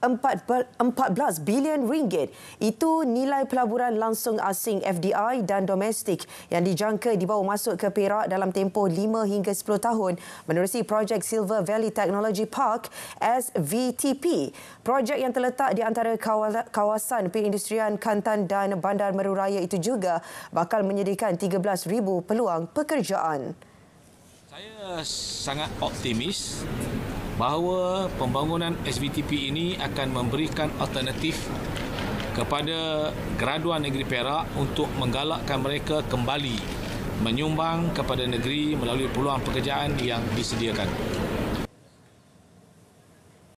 14 bilion ringgit. Itu nilai pelaburan langsung asing FDI dan domestik yang dijangka dibawa masuk ke Perak dalam tempoh 5 hingga 10 tahun menerusi projek Silver Valley Technology Park SVTP. Projek yang terletak di antara kawasan perindustrian Kantan dan Bandar Meru Raya itu juga bakal menyediakan 13,000 peluang pekerjaan. Saya sangat optimis bahawa pembangunan SBTP ini akan memberikan alternatif kepada graduan negeri Perak untuk menggalakkan mereka kembali menyumbang kepada negeri melalui peluang pekerjaan yang disediakan.